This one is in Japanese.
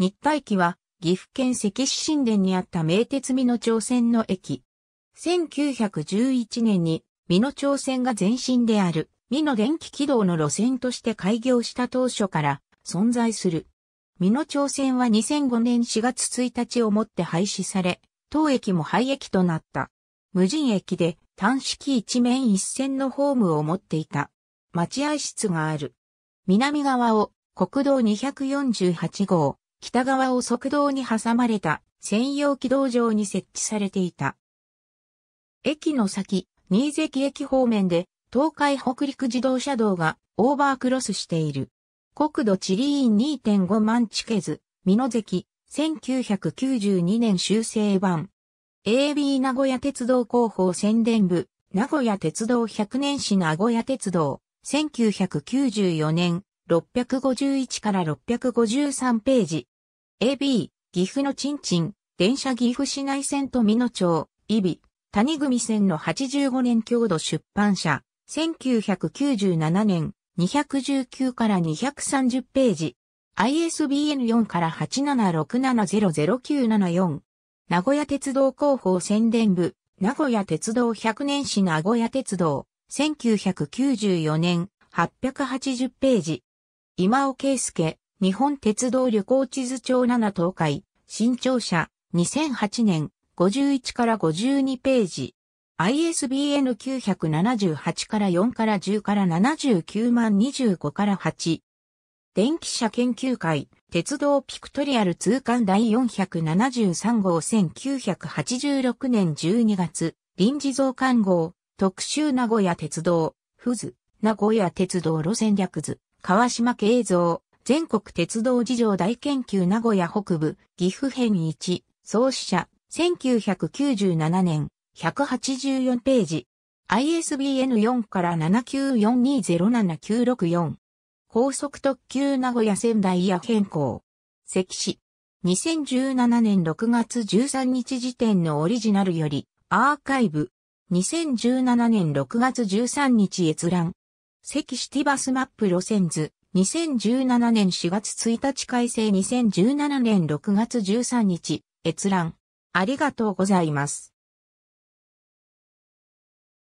日体機は岐阜県関市神殿にあった名鉄美濃町線の駅。1911年に美濃町線が前身である美濃電気軌道の路線として開業した当初から存在する。美濃町線は2005年4月1日をもって廃止され、当駅も廃駅となった。無人駅で単式一面一線のホームを持っていた。待合室がある。南側を国道248号、北側を側道に挟まれた専用軌道上に設置されていた。駅の先、新関駅方面で東海北陸自動車道がオーバークロスしている。国土地理院2.5万地形図、美濃関、1992年修正版。AB 名古屋鉄道広報宣伝部、名古屋鉄道100年史名古屋鉄道、1994年、651から653ページ。AB、岐阜のちんちん、電車岐阜市内線と美野町、イビ、谷組線の85年郷土出版社、1997年、219から230ページ。ISBN4 から876700974。名古屋鉄道広報宣伝部、名古屋鉄道100年史名古屋鉄道、1994年、880ページ。今尾圭介、日本鉄道旅行地図帳7東海、新庁舎、2008年、51から52ページ。ISBN 978から4から10から79万25から8。電気車研究会、鉄道ピクトリアル通貫第473号1986年12月、臨時増刊号、特集名古屋鉄道、富津、名古屋鉄道路線略図、川島慶造、全国鉄道事情大研究名古屋北部、岐阜編1、創始者、1997年、184ページ。ISBN 4から79420794。高速特急名古屋仙台や変更。関市。2017年6月13日時点のオリジナルより、アーカイブ。2017年6月13日閲覧。関市ティバスマップ路線図。2017年4月1日改正2017年6月13日、閲覧。ありがとうございます。